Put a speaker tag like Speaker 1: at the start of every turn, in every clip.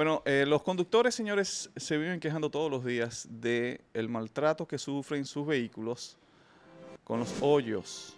Speaker 1: Bueno, eh, los conductores, señores, se viven quejando todos los días del maltrato que sufren sus vehículos con los hoyos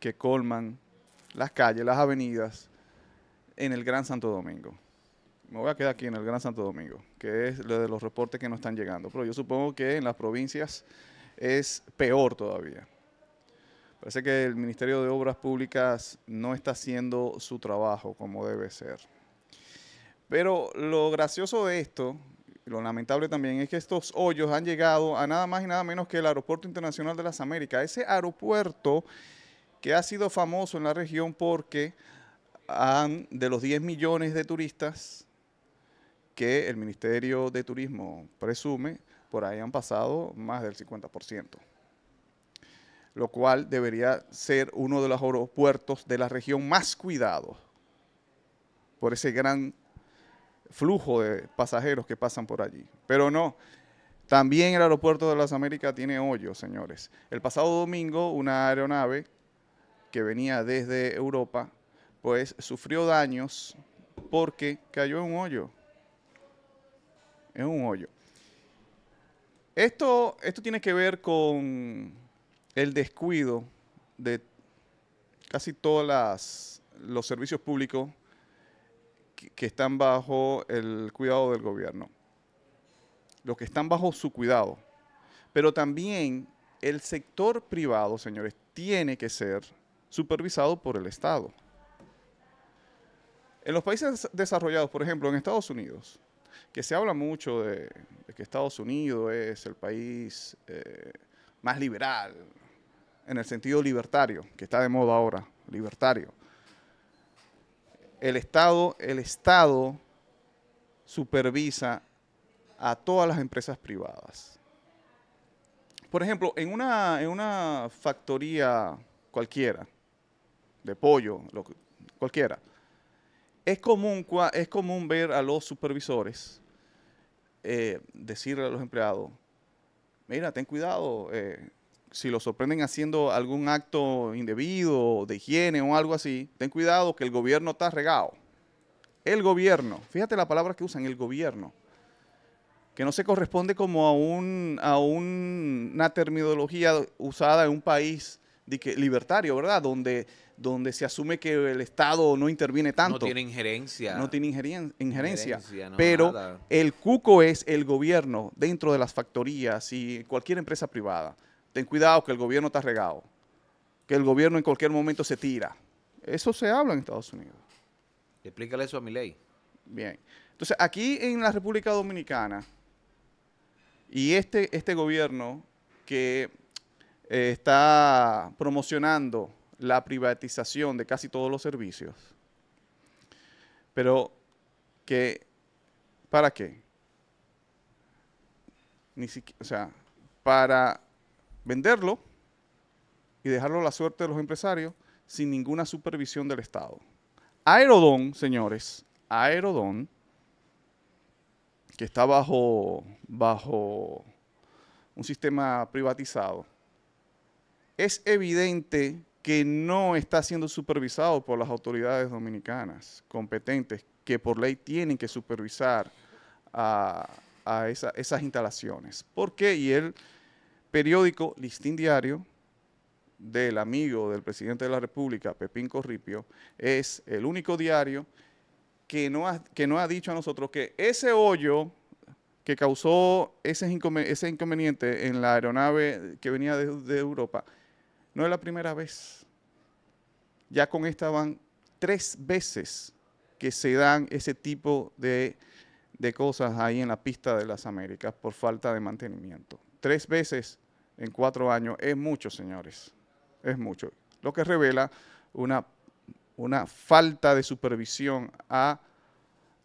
Speaker 1: que colman las calles, las avenidas en el Gran Santo Domingo. Me voy a quedar aquí en el Gran Santo Domingo, que es lo de los reportes que nos están llegando. Pero yo supongo que en las provincias es peor todavía. Parece que el Ministerio de Obras Públicas no está haciendo su trabajo como debe ser. Pero lo gracioso de esto, lo lamentable también, es que estos hoyos han llegado a nada más y nada menos que el Aeropuerto Internacional de las Américas. Ese aeropuerto que ha sido famoso en la región porque han, de los 10 millones de turistas que el Ministerio de Turismo presume, por ahí han pasado más del 50%, lo cual debería ser uno de los aeropuertos de la región más cuidados por ese gran flujo de pasajeros que pasan por allí. Pero no, también el aeropuerto de las Américas tiene hoyos, señores. El pasado domingo una aeronave que venía desde Europa, pues sufrió daños porque cayó en un hoyo. En un hoyo. Esto, esto tiene que ver con el descuido de casi todos los servicios públicos que están bajo el cuidado del gobierno, los que están bajo su cuidado. Pero también el sector privado, señores, tiene que ser supervisado por el Estado. En los países desarrollados, por ejemplo, en Estados Unidos, que se habla mucho de, que Estados Unidos es el país eh, más liberal, en el sentido libertario, que está de moda ahora, libertario el Estado, el Estado supervisa a todas las empresas privadas. Por ejemplo, en una, en una factoría cualquiera, de pollo, cualquiera, es común, es común ver a los supervisores eh, decirle a los empleados, mira, ten cuidado, eh, si lo sorprenden haciendo algún acto indebido, de higiene o algo así, ten cuidado que el gobierno está regado. El gobierno, fíjate la palabra que usan, el gobierno, que no se corresponde como a, un, a una terminología usada en un país libertario, ¿verdad? Donde, donde se asume que el Estado no interviene tanto. No tiene
Speaker 2: injerencia. No
Speaker 1: tiene injerencia. pero el cuco es el gobierno dentro de las factorías y cualquier empresa privada ten cuidado que el gobierno está regado, que el gobierno en cualquier momento se tira. Eso se habla en Estados Unidos. Explícale eso a mi ley. Bien. Entonces, aquí en la República Dominicana, y este, este gobierno que eh, está promocionando la privatización de casi todos los servicios, pero que, ¿para qué? Ni o sea, para venderlo y dejarlo a la suerte de los empresarios sin ninguna supervisión del Estado. Aerodón, señores, Aerodón, que está bajo, bajo un sistema privatizado, es evidente que no está siendo supervisado por las autoridades dominicanas competentes que por ley tienen que supervisar a, esas instalaciones. ¿Por qué? Y él periódico Listín Diario del amigo del presidente de la República, Pepín Corripio, es el único diario que no ha, que no ha dicho a nosotros que ese hoyo que causó ese, ese inconveniente en la aeronave que venía de, Europa, no es la primera vez. Ya con esta van tres veces que se dan ese tipo de, de cosas ahí en la pista de las Américas por falta de mantenimiento. Tres veces en cuatro años es mucho, señores, es mucho. Lo que revela una, una falta de supervisión a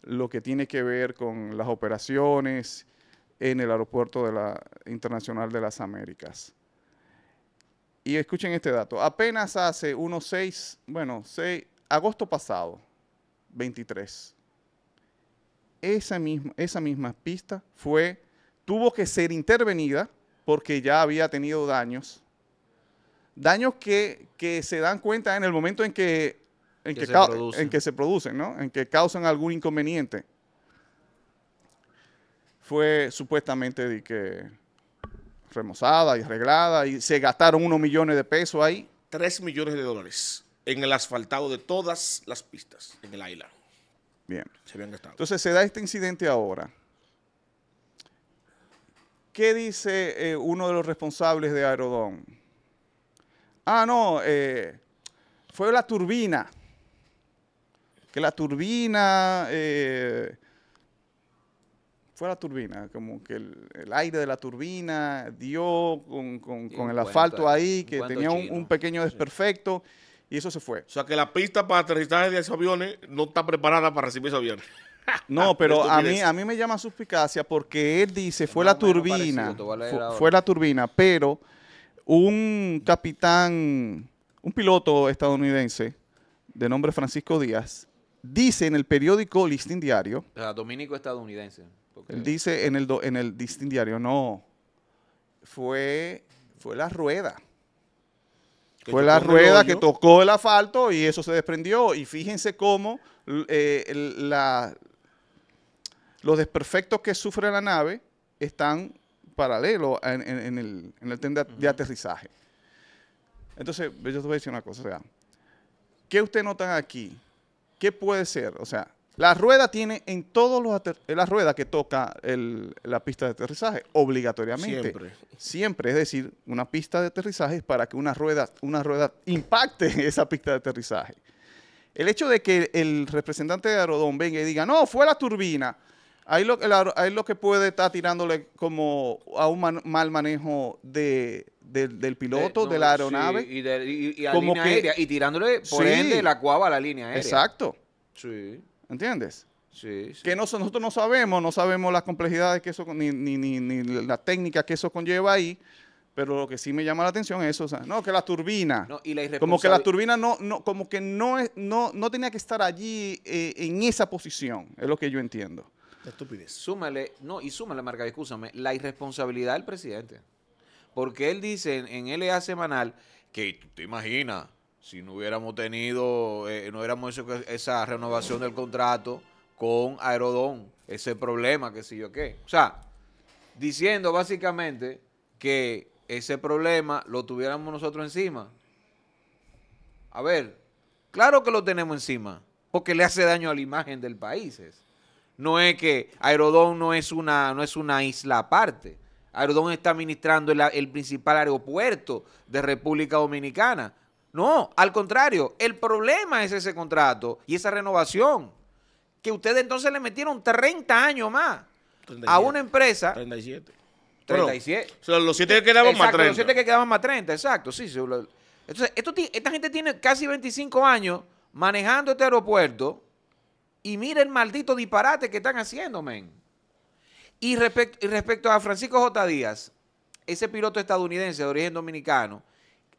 Speaker 1: lo que tiene que ver con las operaciones en el aeropuerto de la, internacional de las Américas. Y escuchen este dato. Apenas hace unos seis, bueno, seis, agosto pasado, 23, esa misma, esa misma pista fue, tuvo que ser intervenida porque ya había tenido daños. Daños que, se dan cuenta en el momento en que, en que, se producen, ¿no? En que causan algún inconveniente. Fue supuestamente de que remozada y arreglada y se gastaron unos millones de pesos ahí. Tres millones de dólares
Speaker 3: en el asfaltado de todas las pistas en el aislado. Bien. Se habían gastado.
Speaker 1: Entonces se da este incidente ahora. ¿Qué dice eh, uno de los responsables de Aerodón? Ah, no, eh, fue la turbina. Que la turbina, eh, fue la turbina, como que el, aire de la turbina dio con, el asfalto ahí, que tenía un, un, pequeño desperfecto, y eso se fue. O sea que la pista para aterrizaje de esos
Speaker 3: aviones no está preparada para recibir esos aviones. No, pero a mí,
Speaker 1: me llama suspicacia porque él dice, fue la turbina, fue la turbina, pero un capitán, un piloto estadounidense de nombre Francisco Díaz, dice en el periódico Listín Diario.
Speaker 2: O dominico estadounidense.
Speaker 1: Él dice en el, en Listín Diario, no, fue, la rueda. Fue la rueda que tocó el asfalto y eso se desprendió. Y fíjense cómo eh, la, los desperfectos que sufre la nave están paralelos en, el, en tren de, aterrizaje. Entonces, yo te voy a decir una cosa. ¿Qué usted nota aquí? ¿Qué puede ser? O sea, la rueda tiene en todos los la que toca la pista de aterrizaje obligatoriamente. Siempre. Siempre, es decir, una pista de aterrizaje es para que una rueda una rueda impacte esa pista de aterrizaje. El hecho de que el representante de Aerodón venga y diga, "No, fue la turbina." Ahí lo, lo que puede estar tirándole como a un mal manejo del piloto, de, la aeronave. y,
Speaker 2: línea aérea. Y tirándole, por sí, de la cuava a la línea aérea. Exacto.
Speaker 1: Sí. ¿Entiendes? Que nosotros no sabemos, no sabemos las complejidades que eso, ni, ni, la técnica que eso conlleva ahí. Pero lo que sí me llama la atención es eso, no, que la turbina.
Speaker 2: como que la turbina
Speaker 1: no, no, como que no, no, no tenía que estar allí eh, en esa posición, es lo que yo entiendo. Estupidez.
Speaker 2: Súmale, no, y súmale, Marca, discúlpame, la irresponsabilidad del presidente. Porque él dice en, LA semanal que, tú te imaginas, si no hubiéramos tenido, eh, no hubiéramos hecho esa renovación del contrato con Aerodón, ese problema, que sé yo qué. O sea, diciendo básicamente que ese problema lo tuviéramos nosotros encima. A ver, claro que lo tenemos encima, porque le hace daño a la imagen del país no es que Aerodón no es una, no es una isla aparte. Aerodón está administrando el, principal aeropuerto de República Dominicana. No, al contrario, el problema es ese contrato y esa renovación. Que ustedes entonces le metieron 30 años más a una empresa. 37.
Speaker 3: 37. los 7 que quedaban más 30. Los 7
Speaker 2: que quedaban más 30, exacto, sí. entonces, esta gente tiene casi 25 años manejando este aeropuerto y mire el maldito disparate que están haciendo, men. Y, respecto a Francisco J. Díaz, ese piloto estadounidense de origen dominicano,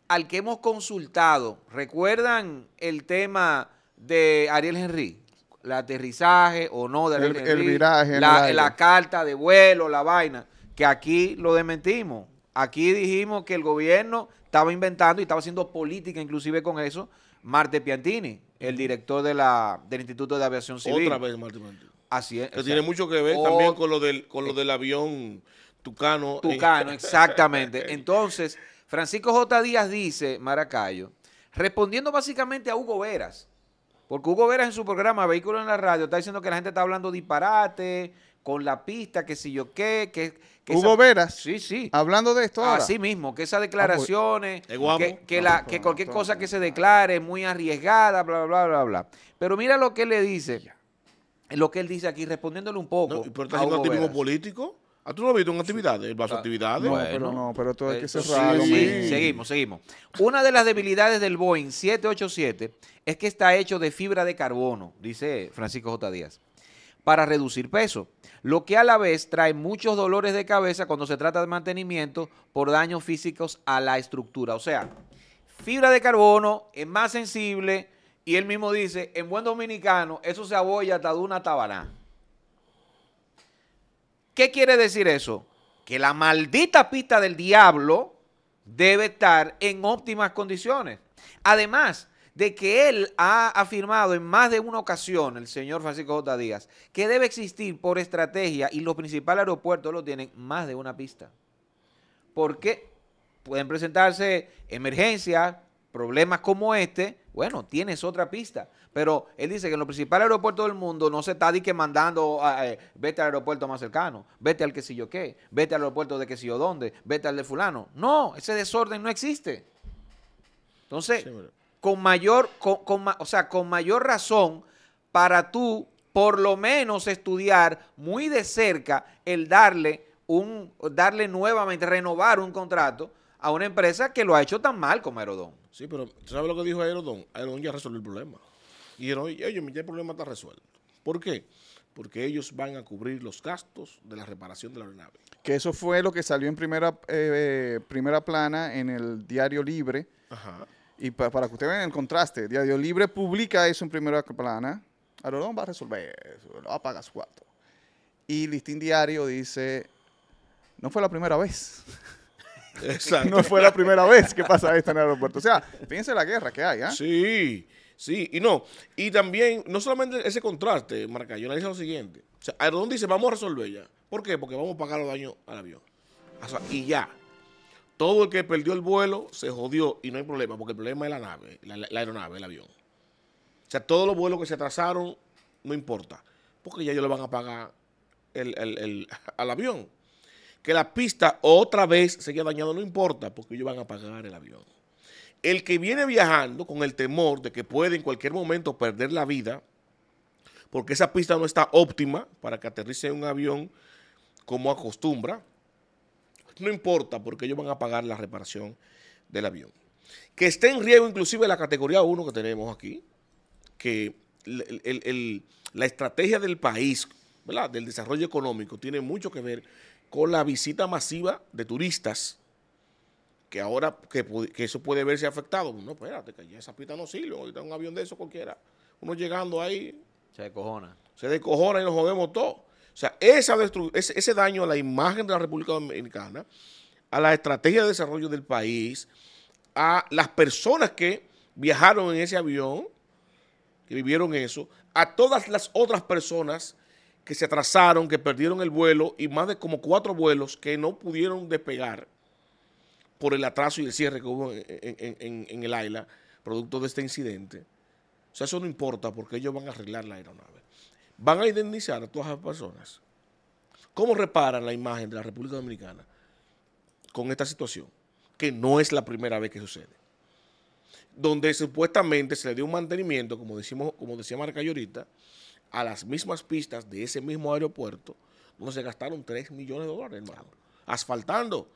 Speaker 2: al que hemos consultado, ¿recuerdan el tema de Ariel Henry? El aterrizaje o no de Ariel Henry. El viraje. La, la carta de vuelo, la vaina. Que aquí lo desmentimos. Aquí dijimos que el gobierno estaba inventando y estaba haciendo política inclusive con eso, Marte Piantini el director de la, del Instituto de Aviación Civil. Otra vez, Martín Así es. Que tiene mucho que ver también
Speaker 3: con lo del, con lo eh, del
Speaker 2: avión Tucano. Tucano, exactamente. Entonces, Francisco J. Díaz dice, Maracayo, respondiendo básicamente a Hugo Veras, porque Hugo Veras en su programa Vehículo en la Radio está diciendo que la gente está hablando disparate, con la pista, que si yo qué, que... que Hugo Veras.
Speaker 1: Sí, sí. Hablando de esto
Speaker 2: ahora. Así mismo, que esas declaraciones, que, la, que cualquier cosa que se declare es muy arriesgada, bla, bla, bla, bla. Pero mira lo que él le dice, lo que él dice aquí, respondiéndole un poco no, ¿Pero está un activismo
Speaker 3: político?
Speaker 2: Ah, tú lo en actividades? vaso ah, actividades? No, pero
Speaker 3: no, pero todo hay que cerrar. Eh, sí.
Speaker 2: Seguimos, seguimos. Una de las debilidades del Boeing 787 es que está hecho de fibra de carbono, dice Francisco J. Díaz para reducir peso, lo que a la vez trae muchos dolores de cabeza cuando se trata de mantenimiento por daños físicos a la estructura. O sea, fibra de carbono es más sensible y él mismo dice, en buen dominicano, eso se abolla hasta de una tabaná. ¿Qué quiere decir eso? Que la maldita pista del diablo debe estar en óptimas condiciones. Además, de que él ha afirmado en más de una ocasión, el señor Francisco J. Díaz, que debe existir por estrategia y los principales aeropuertos lo tienen más de una pista. Porque pueden presentarse emergencias, problemas como este, bueno, tienes otra pista. Pero él dice que en los principales aeropuertos del mundo no se está que mandando, ah, eh, vete al aeropuerto más cercano, vete al que si yo qué, vete al aeropuerto de que si yo dónde, vete al de fulano. No, ese desorden no existe. Entonces, con mayor, con, o sea, con mayor razón para tú por lo menos estudiar muy de cerca el darle un darle nuevamente renovar un contrato a una empresa que lo ha hecho tan
Speaker 3: mal como Aerodón. Sí, pero ¿tú sabes lo que dijo Aerodón? Aerodón ya resolvió el problema. Y dijeron, oye, ya el problema está resuelto. ¿Por qué? Porque ellos van a cubrir los gastos de la reparación de la
Speaker 1: aeronave. Que eso fue lo que salió en primera, eh, eh, primera plana en el diario Libre. Ajá y para que ustedes vean el contraste, Diario Libre publica eso en primera plana. Aerodón va a resolver eso, lo pagar su cuarto. Y Listín Diario dice, no fue la primera vez. Exacto. no fue la primera vez que pasa esto en el aeropuerto. O sea, fíjense la guerra que hay, ¿ah?
Speaker 3: Sí, sí. Y no, y también, no solamente ese contraste, Marca, yo analizo lo siguiente. O sea, Aerodón dice, vamos a resolver ya. ¿Por qué? Porque vamos a pagar los daños al avión. y ya. Todo el que perdió el vuelo se jodió y no hay problema, porque el problema es la nave, la, aeronave, el avión. O sea, todos los vuelos que se atrasaron, no importa, porque ya ellos le van a pagar al avión. Que la pista otra vez se haya dañado, no importa, porque ellos van a pagar el avión. El que viene viajando con el temor de que puede en cualquier momento perder la vida, porque esa pista no está óptima para que aterrice un avión como acostumbra, no importa, porque ellos van a pagar la reparación del avión. Que esté en riesgo inclusive la categoría 1 que tenemos aquí, que la estrategia del país, ¿verdad? del desarrollo económico, tiene mucho que ver con la visita masiva de turistas, que ahora que, eso puede verse afectado. No, espérate, que ya esa pita no sirve, ahorita un avión de eso cualquiera, uno llegando ahí. Se descojona. Se descojona y nos jodemos todos. O sea, esa ese, daño a la imagen de la República Dominicana, a la estrategia de desarrollo del país, a las personas que viajaron en ese avión, que vivieron eso, a todas las otras personas que se atrasaron, que perdieron el vuelo y más de como cuatro vuelos que no pudieron despegar por el atraso y el cierre que hubo en, el AILA, producto de este incidente. O sea, eso no importa porque ellos van a arreglar la aeronave van a indemnizar a todas las personas. ¿Cómo reparan la imagen de la República Dominicana con esta situación? Que no es la primera vez que sucede. Donde supuestamente se le dio un mantenimiento, como, decimos, como decía Marca ahorita, a las mismas pistas de ese mismo aeropuerto, donde se gastaron 3 millones
Speaker 1: de dólares, hermano, asfaltando.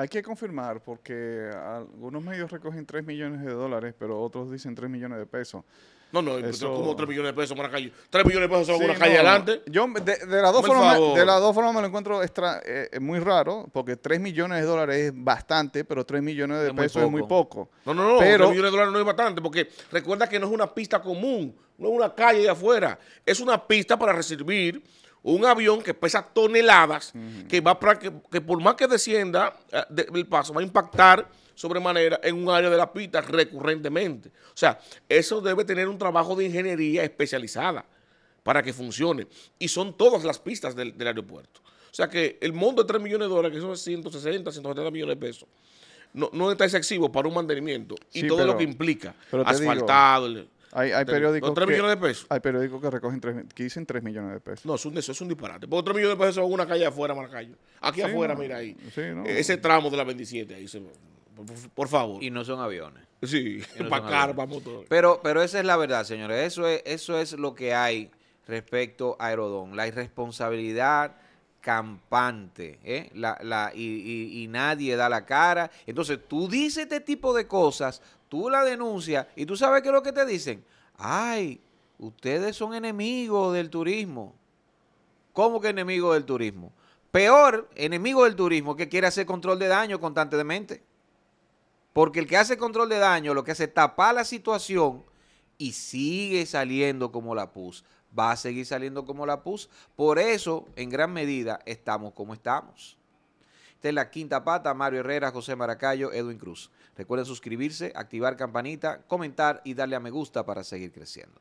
Speaker 1: Hay que confirmar porque algunos medios recogen 3 millones de dólares, pero otros dicen 3 millones de pesos. No, no, Eso... como 3 millones de pesos en una calle. 3 millones de pesos son una calle adelante. Yo de, de las dos formas, de las dos formas me lo encuentro extra, eh, eh, muy raro, porque 3 millones de dólares es bastante, pero 3 millones de pesos es muy poco.
Speaker 3: No, no, no, 3 millones de dólares no es bastante, porque recuerda que no es una pista común, no es una calle de afuera. Es una pista para recibir un avión que pesa toneladas, que va para que, por más que descienda eh, de, paso, va a impactar sobremanera en un área de la pista recurrentemente. O sea, eso debe tener un trabajo de ingeniería especializada para que funcione. Y son todas las pistas del, aeropuerto. O sea que el monto de 3 millones de dólares, que son 160, 170 millones de pesos, no, está excesivo para un mantenimiento y todo lo que implica. Asfaltado. Hay, hay periódicos.
Speaker 1: Hay periódicos que recogen que dicen 3 millones de pesos. No, es un, eso es un disparate.
Speaker 3: por 3 millones de pesos es una calle afuera, Maracayo. Aquí afuera, mira ahí. E, ese tramo de la 27, por, favor. Y
Speaker 2: no son aviones. Sí, para carpa, motores. Pero, pero esa es la verdad, señores. Eso es, eso es lo que hay respecto a Aerodón. La irresponsabilidad campante, ¿eh? la, y, y, nadie da la cara. Entonces, tú dices este tipo de cosas tú la denuncias y tú sabes qué es lo que te dicen. Ay, ustedes son enemigos del turismo. ¿Cómo que enemigos del turismo? Peor, enemigo del turismo que quiere hacer control de daño constantemente. Porque el que hace control de daño lo que hace es tapar la situación y sigue saliendo como la pus. Va a seguir saliendo como la pus. Por eso, en gran medida, estamos como estamos tela La Quinta Pata, Mario Herrera, José Maracayo, Edwin Cruz. Recuerden suscribirse, activar campanita, comentar y darle a me gusta para seguir creciendo.